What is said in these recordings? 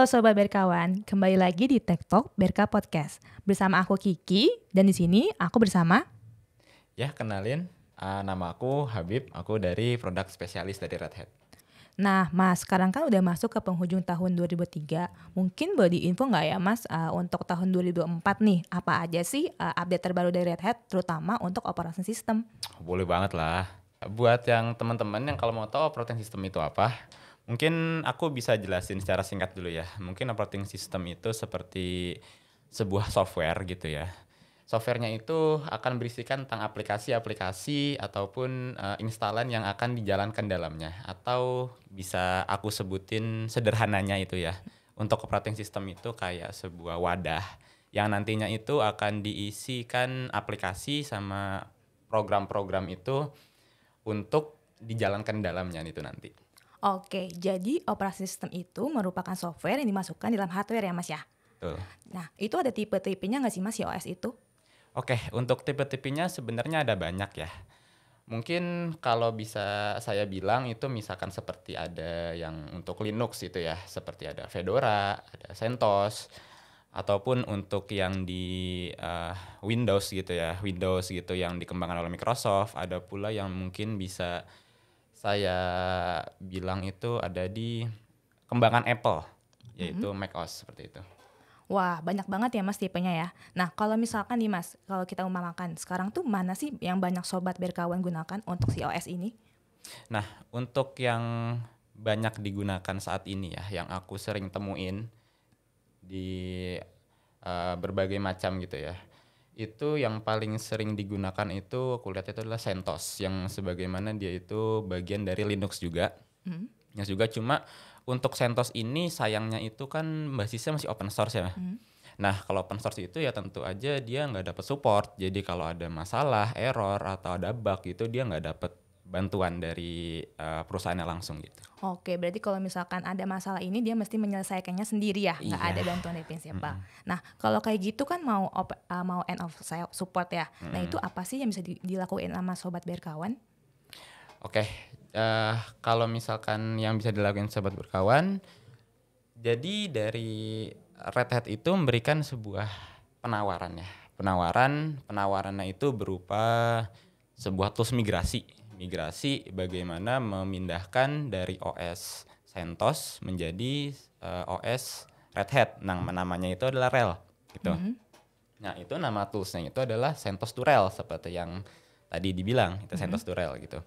Halo Sobat Berkawan, kembali lagi di Tech Talk Berka Podcast. Bersama aku Kiki, dan di sini aku bersama... Ya, kenalin. Uh, nama aku Habib, aku dari produk spesialis dari Red Hat. Nah mas, sekarang kan udah masuk ke penghujung tahun 2003. Mungkin boleh diinfo nggak ya mas uh, untuk tahun 2004 nih, apa aja sih uh, update terbaru dari Red Hat terutama untuk operasi sistem? Boleh banget lah. Buat yang teman-teman yang kalau mau tahu operating system itu apa, Mungkin aku bisa jelasin secara singkat dulu ya. Mungkin operating system itu seperti sebuah software gitu ya. Softwarenya itu akan berisikan tentang aplikasi-aplikasi ataupun uh, instalan yang akan dijalankan dalamnya atau bisa aku sebutin sederhananya itu ya. Untuk operating system itu kayak sebuah wadah yang nantinya itu akan diisikan aplikasi sama program-program itu untuk dijalankan dalamnya itu nanti. Oke, jadi operasi sistem itu merupakan software yang dimasukkan dalam hardware ya Mas ya? Betul. Nah, itu ada tipe-tipenya nggak sih Mas OS itu? Oke, untuk tipe-tipenya sebenarnya ada banyak ya. Mungkin kalau bisa saya bilang itu misalkan seperti ada yang untuk Linux itu ya, seperti ada Fedora, ada CentOS, ataupun untuk yang di uh, Windows gitu ya, Windows gitu yang dikembangkan oleh Microsoft, ada pula yang mungkin bisa saya bilang itu ada di kembangan Apple, mm-hmm. yaitu mm -hmm. macOS seperti itu. Wah, banyak banget ya Mas tipenya ya. Nah, kalau misalkan nih Mas, kalau kita umpamakan sekarang tuh mana sih yang banyak sobat berkawan gunakan untuk si OS ini? Nah, untuk yang banyak digunakan saat ini ya, yang aku sering temuin di uh, berbagai macam gitu ya itu yang paling sering digunakan itu aku lihat itu adalah CentOS yang sebagaimana dia itu bagian dari Linux juga. Hmm. Yang juga cuma untuk CentOS ini sayangnya itu kan basisnya masih open source ya. Hmm. Nah kalau open source itu ya tentu aja dia nggak dapat support. Jadi kalau ada masalah, error atau ada bug itu dia nggak dapat bantuan dari uh, perusahaannya langsung gitu. Oke, berarti kalau misalkan ada masalah ini dia mesti menyelesaikannya sendiri ya, nggak iya. ada bantuan dari siapa. Mm Nah, kalau kayak gitu kan mau op, uh, mau end of support ya. Mm Nah, itu apa sih yang bisa di, dilakuin sama sobat berkawan? Oke, uh, kalau misalkan yang bisa dilakukan sobat berkawan, jadi dari Red Hat itu memberikan sebuah penawaran ya. Penawaran, penawarannya itu berupa sebuah tools migrasi migrasi bagaimana memindahkan dari OS CentOS menjadi uh, eh, OS Red Hat. Nah, hmm. namanya itu adalah RHEL gitu. Mm -hmm. Nah, itu nama toolsnya itu adalah CentOS to RHEL seperti yang tadi dibilang, itu mm -hmm. CentOS to RHEL gitu.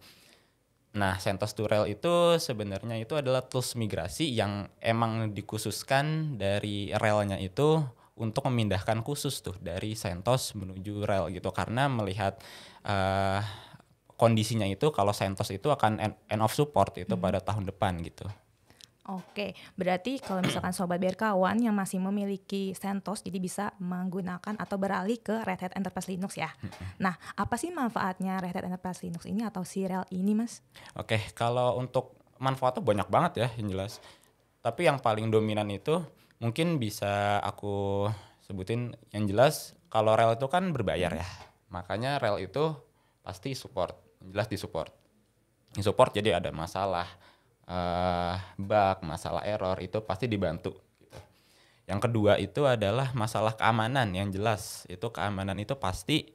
Nah, CentOS to RHEL itu sebenarnya itu adalah tools migrasi yang emang dikhususkan dari RHEL-nya itu untuk memindahkan khusus tuh dari CentOS menuju RHEL gitu karena melihat uh, kondisinya itu kalau Santos itu akan end, of support itu hmm. pada tahun depan gitu. Oke, berarti kalau misalkan sobat berkawan yang masih memiliki CentOS jadi bisa menggunakan atau beralih ke Red Hat Enterprise Linux ya. Hmm. Nah, apa sih manfaatnya Red Hat Enterprise Linux ini atau serial ini, Mas? Oke, kalau untuk manfaatnya banyak banget ya yang jelas. Tapi yang paling dominan itu mungkin bisa aku sebutin yang jelas kalau rel itu kan berbayar hmm. ya. Makanya rel itu pasti support jelas di support. disupport support jadi ada masalah uh, bug masalah error itu pasti dibantu gitu. yang kedua itu adalah masalah keamanan yang jelas itu keamanan itu pasti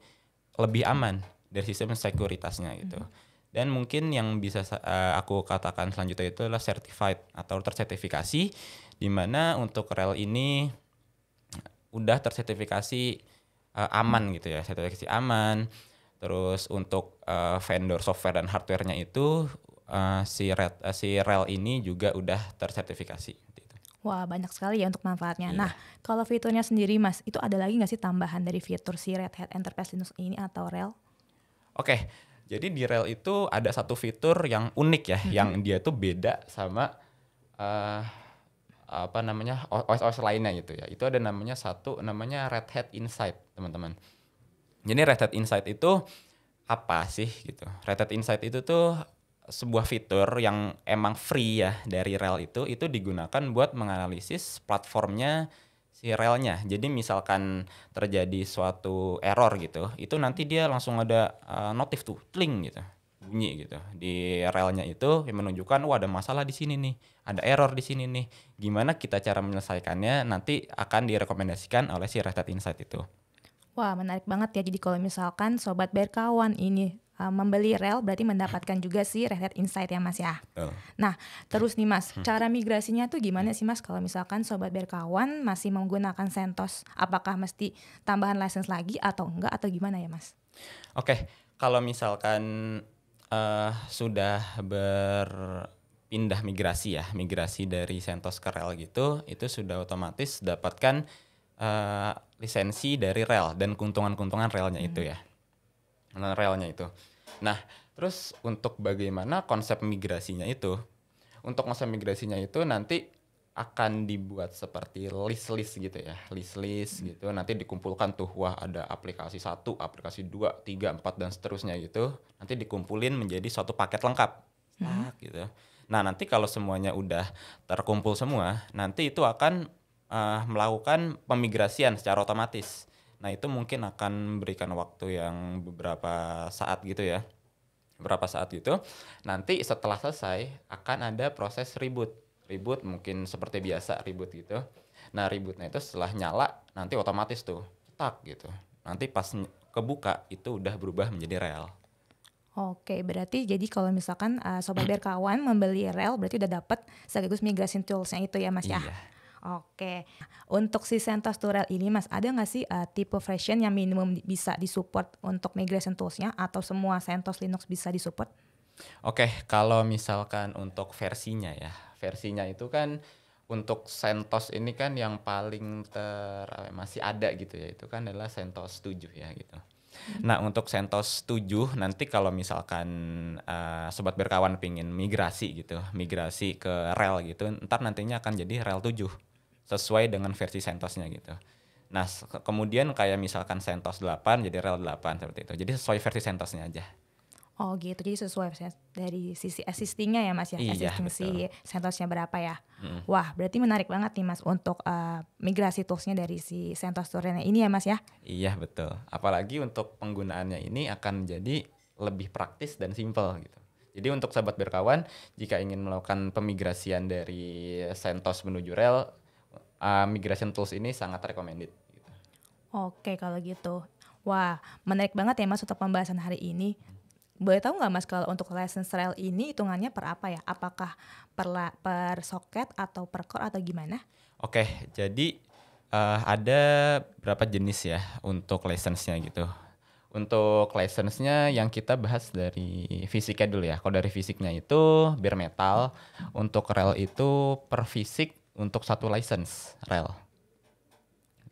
lebih aman dari sistem sekuritasnya gitu hmm. dan mungkin yang bisa uh, aku katakan selanjutnya itu adalah certified atau tersertifikasi di mana untuk rel ini udah tersertifikasi uh, aman gitu ya sertifikasi aman Terus untuk uh, vendor software dan hardware itu uh, si red, uh, si rel ini juga udah tersertifikasi. Wah banyak sekali ya untuk manfaatnya. Yeah. Nah kalau fiturnya sendiri mas, itu ada lagi nggak sih tambahan dari fitur si Red Hat Enterprise Linux ini atau Rel? Oke, okay. jadi di Rel itu ada satu fitur yang unik ya, mm-hmm. yang dia tuh beda sama uh, apa namanya OS OS lainnya gitu ya. Itu ada namanya satu namanya Red Hat Insight teman-teman. Jadi Red Insight itu apa sih gitu? Red Insight itu tuh sebuah fitur yang emang free ya dari rel itu itu digunakan buat menganalisis platformnya si relnya. Jadi misalkan terjadi suatu error gitu, itu nanti dia langsung ada uh, notif tuh, tling gitu, bunyi gitu di relnya itu yang menunjukkan wah ada masalah di sini nih, ada error di sini nih. Gimana kita cara menyelesaikannya nanti akan direkomendasikan oleh si Red Insight itu. Wah, menarik banget ya. Jadi kalau misalkan sobat berkawan ini uh, membeli rel berarti mendapatkan juga sih rehlet insight ya Mas ya. Uh. Nah, terus nih Mas, hmm. cara migrasinya tuh gimana hmm. sih Mas kalau misalkan sobat berkawan masih menggunakan Sentos? Apakah mesti tambahan license lagi atau enggak atau gimana ya Mas? Oke, okay. kalau misalkan uh, sudah berpindah migrasi ya, migrasi dari Sentos ke rel gitu, itu sudah otomatis dapatkan uh, lisensi dari rel dan keuntungan-keuntungan relnya itu ya hmm. nah, relnya itu nah terus untuk bagaimana konsep migrasinya itu untuk konsep migrasinya itu nanti akan dibuat seperti list-list gitu ya list-list hmm. gitu nanti dikumpulkan tuh wah ada aplikasi satu aplikasi dua tiga empat dan seterusnya gitu nanti dikumpulin menjadi satu paket lengkap hmm. Nah, gitu nah nanti kalau semuanya udah terkumpul semua nanti itu akan uh, melakukan pemigrasian secara otomatis. Nah itu mungkin akan memberikan waktu yang beberapa saat gitu ya, beberapa saat gitu. Nanti setelah selesai akan ada proses reboot, reboot mungkin seperti biasa reboot gitu. Nah rebootnya itu setelah nyala nanti otomatis tuh cetak gitu. Nanti pas kebuka itu udah berubah menjadi rel. Oke, berarti jadi kalau misalkan uh, sobat berkawan membeli rel berarti udah dapat sekaligus migration toolsnya itu ya Mas ya? iya. ya. Oke, untuk si Sentos Turel ini mas, ada nggak sih uh, tipe version yang minimum bisa disupport untuk migration toolsnya atau semua Sentos Linux bisa disupport? Oke, kalau misalkan untuk versinya ya, versinya itu kan untuk CentOS ini kan yang paling ter ya, masih ada gitu ya, itu kan adalah CentOS 7 ya gitu. Hmm. Nah untuk CentOS 7 nanti kalau misalkan uh, sobat berkawan pingin migrasi gitu, migrasi ke rel gitu, ntar nantinya akan jadi rel 7 sesuai dengan versi CentOS-nya gitu. Nah, ke kemudian kayak misalkan CentOS 8 jadi Rel 8 seperti itu. Jadi sesuai versi CentOS-nya aja. Oh gitu, jadi sesuai dari sisi assistingnya ya mas ya, iya, assisting betul. si CentOS-nya berapa ya. Hmm. Wah berarti menarik banget nih mas untuk uh, migrasi nya dari si CentOS Turena ini ya mas ya. Iya betul, apalagi untuk penggunaannya ini akan jadi lebih praktis dan simple gitu. Jadi untuk sahabat berkawan, jika ingin melakukan pemigrasian dari CentOS menuju Rel uh, migration tools ini sangat recommended. Gitu. Oke kalau gitu, wah menarik banget ya mas untuk pembahasan hari ini. Boleh tahu nggak mas kalau untuk license rail ini hitungannya per apa ya? Apakah per, la, per soket atau per core atau gimana? Oke, jadi uh, ada berapa jenis ya untuk license-nya gitu. Untuk license-nya yang kita bahas dari fisiknya dulu ya. Kalau dari fisiknya itu bare metal, untuk rail itu per fisik untuk satu license rel.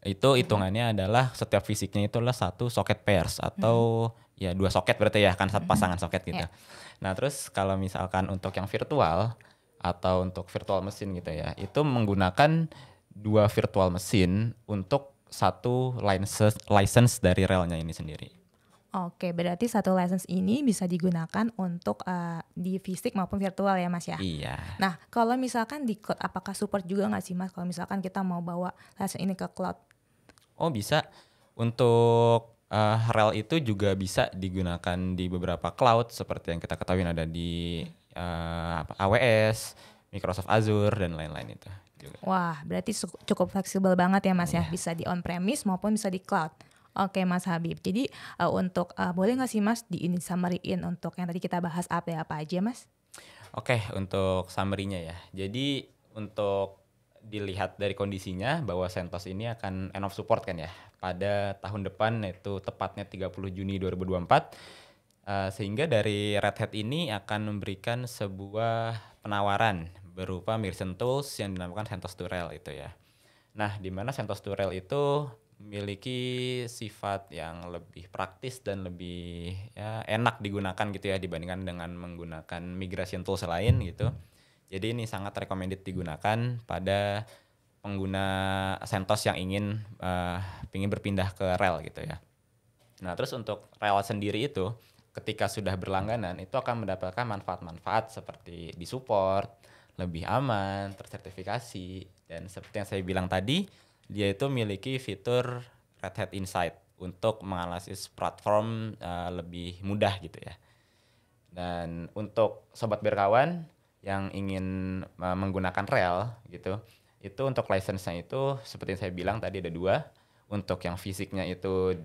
Itu hitungannya adalah setiap fisiknya itu adalah satu soket pairs atau hmm. ya dua soket berarti ya kan satu mm-hmm. pasangan soket gitu. Yeah. Nah, terus kalau misalkan untuk yang virtual atau untuk virtual mesin gitu ya, itu menggunakan dua virtual mesin untuk satu license license dari relnya ini sendiri. Oke, berarti satu license ini bisa digunakan untuk uh, di fisik maupun virtual ya mas ya? Iya. Nah, kalau misalkan di cloud, apakah support juga nggak sih mas kalau misalkan kita mau bawa license ini ke cloud? Oh bisa. Untuk uh, rel itu juga bisa digunakan di beberapa cloud seperti yang kita ketahui ada di uh, eh, AWS, Microsoft Azure, dan lain-lain itu. Juga. Wah, berarti cukup fleksibel banget ya mas yeah. ya? Iya. Bisa di on-premise maupun bisa di cloud. Oke Mas Habib. Jadi uh, untuk uh, boleh nggak sih Mas di ini summary untuk yang tadi kita bahas apa ya apa aja Mas? Oke, untuk summary ya. Jadi untuk dilihat dari kondisinya bahwa Sentos ini akan end of support kan ya pada tahun depan yaitu tepatnya 30 Juni 2024 Uh, eh, sehingga dari Red Hat ini akan memberikan sebuah penawaran berupa Mirsen Tools yang dinamakan Sentos Turel itu ya. Nah, di mana Sentos Turel itu memiliki sifat yang lebih praktis dan lebih ya, enak digunakan gitu ya dibandingkan dengan menggunakan migration tools lain gitu. Jadi ini sangat recommended digunakan pada pengguna CentOS yang ingin uh, ingin berpindah ke rel gitu ya. Nah terus untuk rel sendiri itu ketika sudah berlangganan itu akan mendapatkan manfaat-manfaat seperti disupport, lebih aman, tersertifikasi dan seperti yang saya bilang tadi dia itu memiliki fitur Red Hat Insight untuk menganalisis platform uh, lebih mudah gitu ya. Dan untuk sobat berkawan yang ingin uh, menggunakan rel gitu, itu untuk license-nya itu seperti yang saya bilang tadi ada dua. Untuk yang fisiknya itu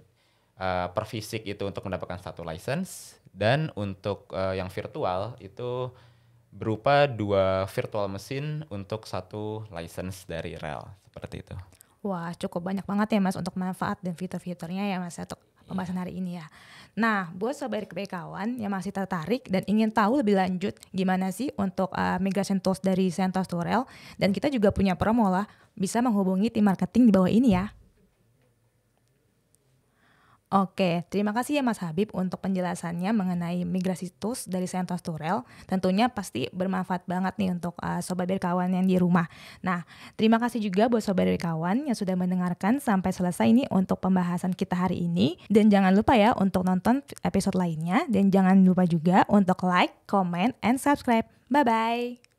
uh, per fisik itu untuk mendapatkan satu license dan untuk uh, yang virtual itu berupa dua virtual mesin untuk satu license dari rel seperti itu. Wah, cukup banyak banget ya Mas untuk manfaat dan fitur-fiturnya ya Mas untuk iya. pembahasan hari ini ya. Nah, buat sobat RKP kawan yang masih tertarik dan ingin tahu lebih lanjut gimana sih untuk uh, migration tools dari Sentos Turel dan kita juga punya promo lah, bisa menghubungi tim marketing di bawah ini ya. Oke, terima kasih ya Mas Habib untuk penjelasannya mengenai migrasi tus dari Sentos Turel. Tentunya pasti bermanfaat banget nih untuk uh, sobat berkawan yang di rumah. Nah, terima kasih juga buat sobat berkawan yang sudah mendengarkan sampai selesai ini untuk pembahasan kita hari ini. Dan jangan lupa ya untuk nonton episode lainnya dan jangan lupa juga untuk like, comment, and subscribe. Bye bye.